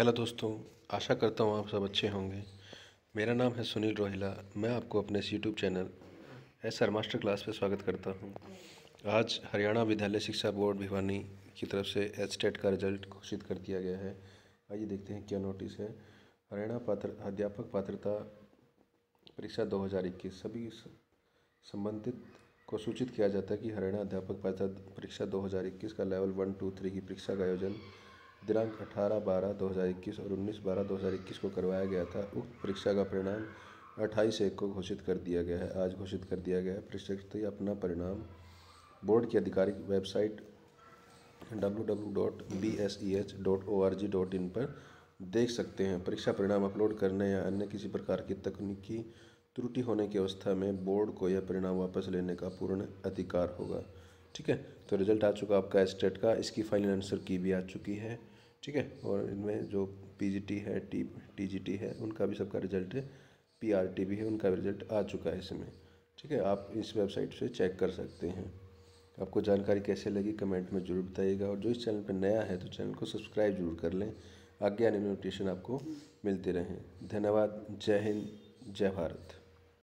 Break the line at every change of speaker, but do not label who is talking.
hello दोस्तों आशा करता हूँ आप सब अच्छे होंगे मेरा नाम है सुनील रोहिला मैं आपको अपने YouTube channel S R master class पर स्वागत करता हूँ आज हरियाणा विद्यालय शिक्षा बोर्ड भिवानी की तरफ से एच टेट का रिजल्ट घोषित कर दिया गया है आइए देखते हैं क्या नोटिस है हरियाणा पात्र अध्यापक पात्रता परीक्षा दो सभी संबंधित को सूचित किया जाता है कि हरियाणा अध्यापक पात्रता परीक्षा दो का लेवल वन टू थ्री की परीक्षा का आयोजन दिनांक अठारह बारह दो हज़ार इक्कीस और उन्नीस बारह दो हज़ार इक्कीस को करवाया गया था उक्त परीक्षा का परिणाम अट्ठाईस एक को घोषित कर दिया गया है आज घोषित कर दिया गया है परीक्षार्थी अपना परिणाम बोर्ड की आधिकारिक website W W dot B S E H dot O R G dot in पर देख सकते हैं परीक्षा परिणाम अपलोड करने या अन्य किसी प्रकार की तकनीकी त्रुटि होने की अवस्था में बोर्ड को यह परिणाम वापस लेने का पूर्ण अधिकार होगा ठीक है तो रिजल्ट आ चुका आपका स्टेट का इसकी फाइनल आंसर की भी आ चुकी है ठीक है और इनमें जो पीजीटी है टी टीजीटी है उनका भी सबका रिजल्ट पीआरटी भी है उनका भी रिजल्ट आ चुका है इसमें ठीक है आप इस वेबसाइट से चेक कर सकते हैं आपको जानकारी कैसे लगी कमेंट में ज़रूर बताइएगा और जो इस चैनल पर नया है तो चैनल को सब्सक्राइब जरूर कर लें आगे आने नोटिफिकेशन आपको मिलते रहें धन्यवाद जय हिंद जय भारत